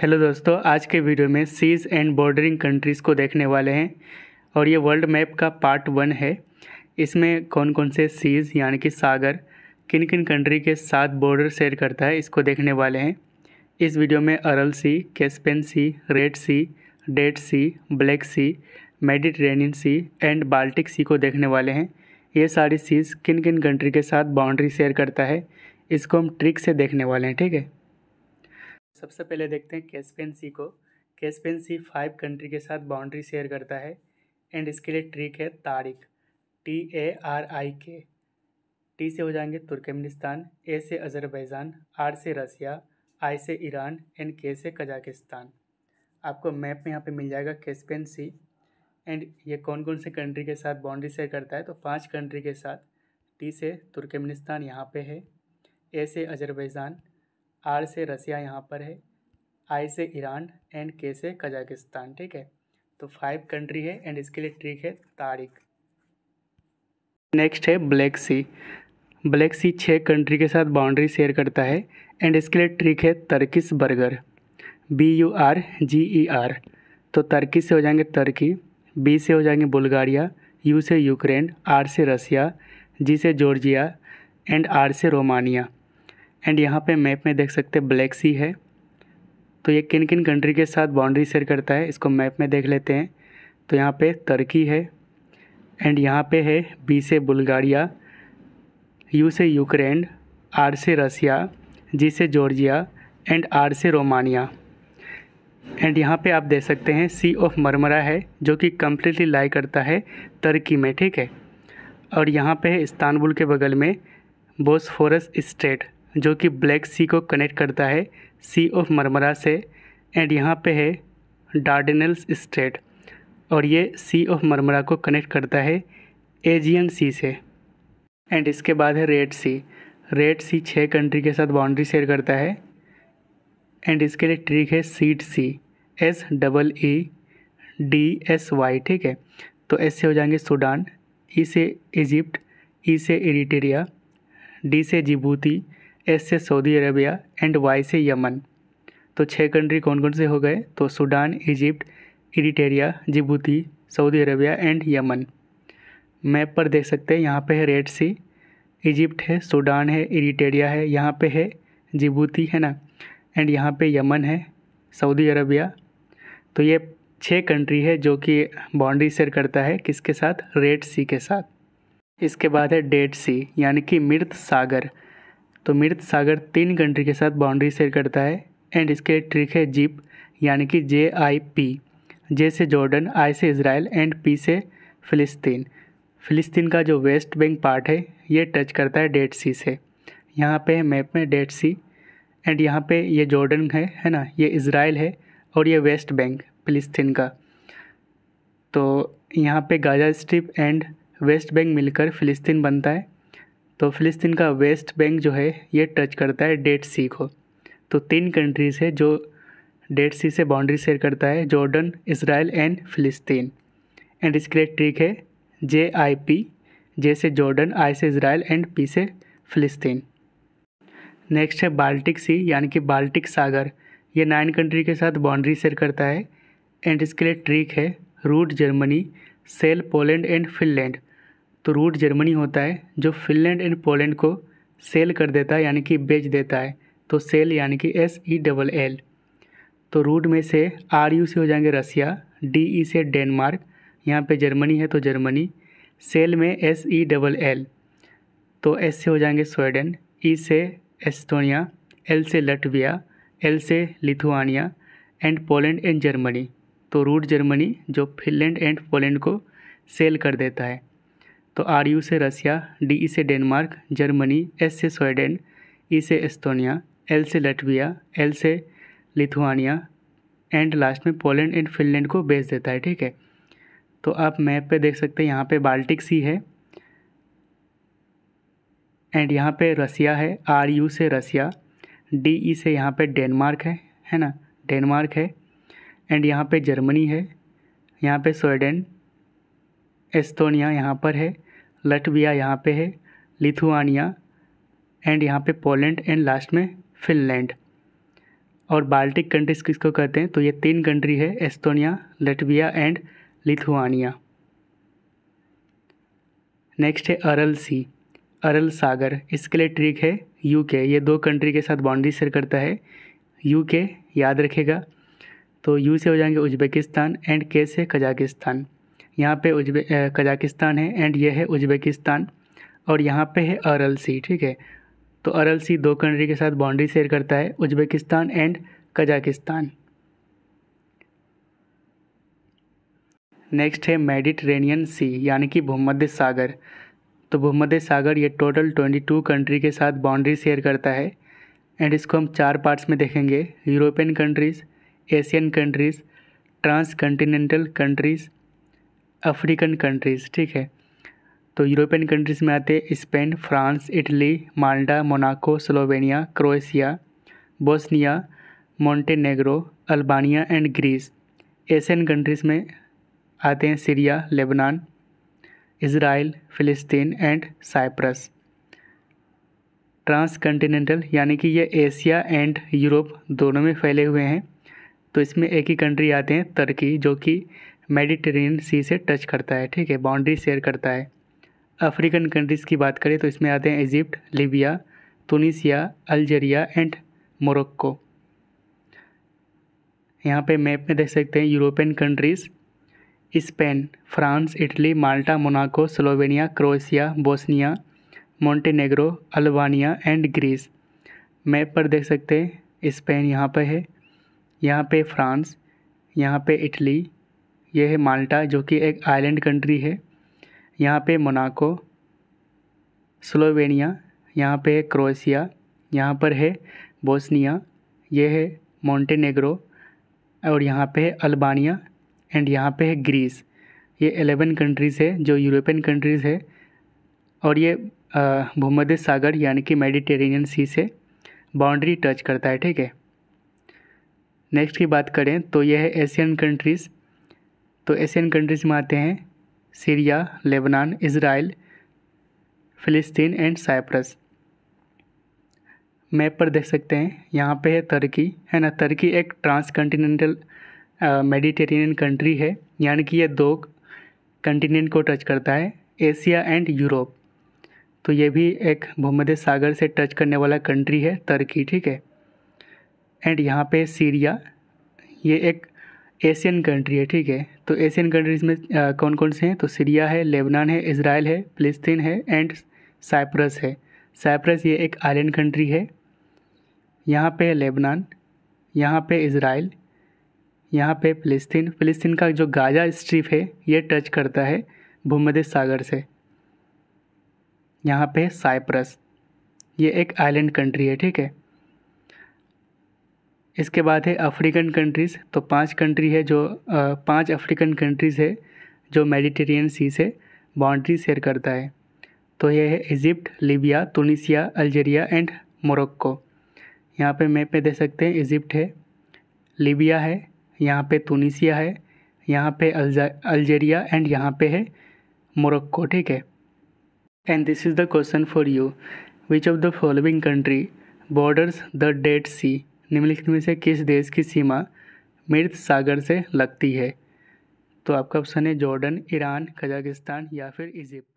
hello दोस्तों आज के वीडियो में सीज एंड बॉर्डरिंग कंट्रीज़ को देखने वाले हैं और ये वर्ल्ड मैप का पार्ट वन है इसमें कौन कौन से सीज यानी कि सागर किन किन कंट्री के साथ बॉर्डर शेयर करता है इसको देखने वाले हैं इस वीडियो में Aral sea Caspian sea red sea dead sea black sea Mediterranean sea and Baltic sea को देखने वाले हैं ये सारी सीज़ किन किन कंट्री के साथ बाउंड्री शेयर करता है इसको हम ट्रिक से देखने वाले हैं ठीक है सबसे पहले देखते हैं कैसपेन सी को कैसपेन सी फाइव कंट्री के साथ बाउंड्री शेयर करता है एंड इसके लिए ट्रिक है Tarik T A R I K T से हो जाएंगे तुर्कमेनिस्तान ए से अजरबैजान आर से रसिया आई से ईरान एंड के से कजाकिस्तान आपको मैप में यहाँ पे मिल जाएगा कैसपेन सी एंड ये कौन कौन से कंट्री के साथ बाउंड्री शेयर करता है तो पांच कंट्री के साथ टी से तुर्कमेनिस्तान यहाँ पे है ए से अजरबैजान आर से रसिया यहाँ पर है आई से ईरान एंड के से कजाकिस्तान ठीक है तो फाइव कंट्री है एंड इसके लिए ट्रिक है तारिक नेक्स्ट है ब्लैक सी ब्लैक सी छः कंट्री के साथ बाउंड्री शेयर करता है एंड इसके लिए ट्रिक है Turkish burger B U R G E R तो तर्की से हो जाएंगे तर्की बी से हो जाएंगे बुल्गारिया यू से यूक्रेन आर से रसिया जी से जॉर्जिया एंड आर से रोमानिया एंड यहाँ पे मैप में देख सकते हैं ब्लैक सी है तो ये किन किन कंट्री के साथ बाउंड्री शेयर करता है इसको मैप में देख लेते हैं तो यहाँ पे तुर्की है एंड यहाँ पे है बी से बुल्गारिया यू से यूक्रेन आर से रसिया जी से जॉर्जिया एंड आर से रोमानिया एंड यहाँ पे आप देख सकते हैं सी ऑफ मरमरा है जो कि कम्प्लीटली लाई करता है तुर्की में ठीक है और यहाँ पे है इस्तानबुल के बगल में बोसफोरस स्टेट जो कि ब्लैक सी को कनेक्ट करता है सी ऑफ मरमरा से एंड यहाँ पे है डार्डेनल्स स्ट्रेट और ये सी ऑफ मरमरा को कनेक्ट करता है एजियन सी से एंड इसके बाद है रेड सी रेड सी छः कंट्री के साथ बाउंड्री शेयर करता है एंड इसके लिए ट्रिक है seat C S double E D S Y ठीक है तो एस से हो जाएंगे सूडान ई से इजिप्ट ई से इरीटेरिया डी से जिबूती एस से सऊदी अरेबिया एंड वाई से यमन तो छः कंट्री कौन कौन से हो गए तो Sudan Egypt Eritrea Djibouti Saudi Arabia and Yemen map पर देख सकते हैं यहाँ पे है रेड सी इजिप्ट है सूडान है इरिटेरिया है यहाँ पे है जिबूती है ना एंड यहाँ पे यमन है सऊदी अरबिया तो ये छः कंट्री है जो कि बाउंड्री शेयर करता है किसके साथ रेड सी के साथ इसके बाद है डेड सी यानी कि मृत सागर तो मृत सागर तीन कंट्री के साथ बाउंड्री शेयर करता है एंड इसके ट्रिक है जीप यानी कि जे आई पी जे से जॉर्डन आई से इसराइल एंड पी से फ़िलिस्तीन फ़िलिस्तीन का जो वेस्ट बैंक पार्ट है ये टच करता है डेड सी से यहाँ पे है मैप में डेड सी एंड यहाँ पे ये जॉर्डन है है ना ये इसराइल है और ये वेस्ट बैंक फ़िलिस्तीन का तो यहाँ पे Gaza Strip and West Bank मिलकर फ़िलिस्तीन बनता है तो फ़िलिस्तीन का वेस्ट बैंक जो है ये टच करता है डेड सी को तो तीन कंट्रीज़ है जो डेड सी से बाउंड्री शेयर करता है जॉर्डन इसराइल एंड फ़िलिस्तीन एंड इसके ट्रिक है जे आई पी जे से जॉर्डन आई से इसराइल एंड पी से फ़िलिस्तीन नेक्स्ट है बाल्टिक सी यानी कि बाल्टिक सागर ये नाइन कंट्री के साथ बाउंड्री शेयर करता है एंड इसके लिए ट्रिक है root Germany sell Poland and Finland तो रूट जर्मनी होता है जो फिनलैंड एंड पोलैंड को सेल कर देता है यानी कि बेच देता है तो सेल यानी कि एस ई डबल एल तो रूट में से आर यू से हो जाएंगे रसिया डी ई से डेनमार्क यहाँ पे जर्मनी है तो जर्मनी सेल में एस ई डबल एल तो एस से हो जाएंगे स्वीडन ई से एस्टोनिया एल से लटविया एल से Lithuania and Poland and Germany तो रूट जर्मनी जो फिनलैंड एंड पोलैंड को सेल कर देता है तो आर यू से रसिया डी ई से डेनमार्क जर्मनी एस से स्वीडन ई से एस्तोनिया एल से लटविया एल से लिथुआनिया एंड लास्ट में पोलैंड एंड फिनलैंड को बेच देता है ठीक है तो आप मैप पे देख सकते हैं यहाँ पे बाल्टिक सी है एंड यहाँ पे रसिया है आर यू से रसिया डी ई से यहाँ पे डेनमार्क है है ना डेनमार्क है एंड यहाँ पे जर्मनी है यहाँ पे स्वीडन एस्तोनिया यहाँ पर है लटविया यहाँ पे है लिथुआनिया एंड यहाँ पे पोलैंड एंड लास्ट में फिनलैंड और बाल्टिक कंट्रीज़ किसको कहते हैं तो ये तीन कंट्री है Estonia Latvia and Lithuania next है अरल सी अरल सागर इसके लिए ट्रिक है यूके ये दो कंट्री के साथ बाउंड्री शेयर करता है यूके याद रखेगा तो यू से हो जाएंगे उज्बेकिस्तान एंड के से कजाकिस्तान यहाँ पे उज्बे कजाकिस्तान है एंड ये है उज्बेकिस्तान और यहाँ पे है अरल सी ठीक है तो अरल सी दो कंट्री के साथ बाउंड्री शेयर करता है उज्बेकिस्तान एंड कजाकिस्तान नेक्स्ट है मेडिटेरेनियन सी यानी कि भूमध्य सागर तो भूमध्य सागर ये टोटल ट्वेंटी टू कंट्री के साथ बाउंड्री शेयर करता है एंड इसको हम चार पार्ट्स में देखेंगे European countries Asian countries transcontinental countries African countries ठीक है तो यूरोपियन कंट्रीज़ में आते हैं Spain France Italy Malta Monaco Slovenia Croatia Bosnia Montenegro Albania and Greece Asian countries में आते हैं सीरिया लेबनान इसराइल फ़िलिस्तीन एंड साइप्रस ट्रांस कंटिनेंटल यानी कि ये एशिया एंड यूरोप दोनों में फैले हुए हैं तो इसमें एक ही कंट्री आते हैं तुर्की जो कि मेडिटेरेन सी से टच करता है ठीक है बाउंड्री शेयर करता है अफ्रीकन कंट्रीज़ की बात करें तो इसमें आते हैं Egypt Libya Tunisia Algeria and Morocco यहाँ पे मैप में देख सकते हैं European countries Spain France Italy Malta Monaco Slovenia Croatia Bosnia Montenegro Albania and Greece map पर देख सकते हैं स्पेन यहाँ पर है यहाँ पे फ्रांस यहाँ पे इटली यह है माल्टा जो कि एक आइलैंड कंट्री है यहाँ पे मोनाको स्लोवेनिया यहाँ पे है क्रोएशिया यहाँ पर है बोस्निया ये है मोंटेनेग्रो और यहाँ पे है अल्बानिया एंड यहाँ पे है ग्रीस ये एलेवन कंट्रीज़ है जो यूरोपियन कंट्रीज़ है और ये भूमध्य सागर यानी कि मेडिटेरेनियन सी से बाउंड्री टच करता है ठीक है नेक्स्ट की बात करें तो यह है एशियन कंट्रीज़ तो एशियन कंट्रीज़ में आते हैं सीरिया लेबनान इसराइल फ़िलिस्तीन एंड साइप्रस मैप पर देख सकते हैं यहाँ पे है तुर्की है ना तुर्की एक ट्रांस कंटिनेंटल मेडिटेरेनियन कंट्री है यानी कि यह दो कंटिनेंट को टच करता है एशिया एंड यूरोप तो ये भी एक भूमध्य सागर से टच करने वाला कंट्री है तुर्की ठीक है एंड यहाँ पे सीरिया ये एक एशियन कंट्री है ठीक है तो एशियन कंट्रीज़ में आ, कौन कौन से हैं तो सीरिया है लेबनान है इसराइल है फिलिस्तीन है एंड साइप्रस है साइप्रस ये एक आइलैंड कंट्री है यहाँ पे है लेबनान यहाँ पे इसराइल यहाँ पे फिलिस्तीन फिलिस्तीन का जो गाजा स्ट्रीप है ये टच करता है भूमध्य सागर से यहाँ पे साइप्रस ये एक आइलैंड कंट्री है ठीक है इसके बाद है अफ्रीकन कंट्रीज़ तो पांच कंट्री है जो पांच अफ्रीकन कंट्रीज़ है जो मेडिटेरियन सी से बाउंड्री शेयर करता है तो यह है Egypt Libya Tunisia Algeria and Morocco यहाँ पे मैप में दे सकते हैं इजिप्ट है लीबिया है यहाँ पे तुनिसिया है यहाँ पे अल्जीरिया एंड यहाँ पे है मोरक्को ठीक है and this is the question for you which of the following country borders the Dead Sea निम्नलिखित में से किस देश की सीमा मृत सागर से लगती है तो आपका ऑप्शन है जॉर्डन ईरान कजाकिस्तान या फिर इजिप्ट